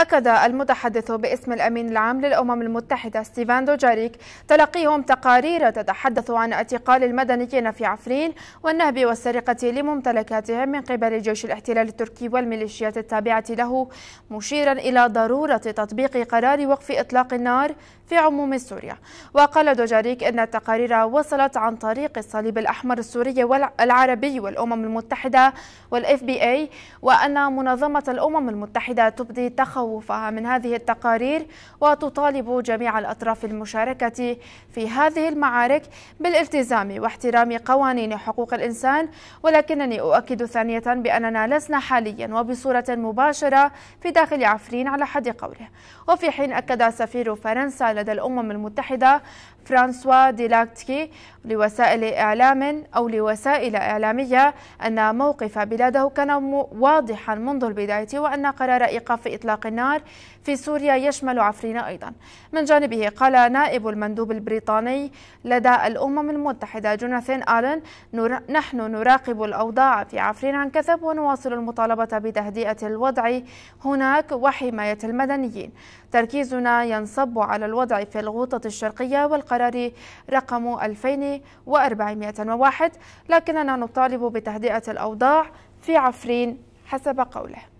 أكد المتحدث باسم الأمين العام للأمم المتحدة ستيفان دوجاريك تلقيهم تقارير تتحدث عن اعتقال المدنيين في عفرين والنهب والسرقة لممتلكاتهم من قبل جيش الاحتلال التركي والميليشيات التابعة له مشيرا إلى ضرورة تطبيق قرار وقف إطلاق النار في عموم سوريا وقال دوجاريك أن التقارير وصلت عن طريق الصليب الأحمر السوري والعربي والأمم المتحدة والإف بي أي وأن منظمة الأمم المتحدة تبدي تخوف تخوفها من هذه التقارير وتطالب جميع الأطراف المشاركة في هذه المعارك بالالتزام واحترام قوانين حقوق الإنسان ولكنني أؤكد ثانية بأننا لسنا حاليا وبصورة مباشرة في داخل عفرين على حد قوله وفي حين أكد سفير فرنسا لدى الأمم المتحدة فرانسوا ديلاكتكي لوسائل إعلام أو لوسائل إعلامية أن موقف بلاده كان واضحا منذ البداية وأن قرار إيقاف إطلاق النار النار في سوريا يشمل عفرين أيضا من جانبه قال نائب المندوب البريطاني لدى الأمم المتحدة جوناثان آلن نحن نراقب الأوضاع في عفرين عن كثب ونواصل المطالبة بتهدئة الوضع هناك وحماية المدنيين تركيزنا ينصب على الوضع في الغوطة الشرقية والقرار رقم 2401 لكننا نطالب بتهدئة الأوضاع في عفرين حسب قوله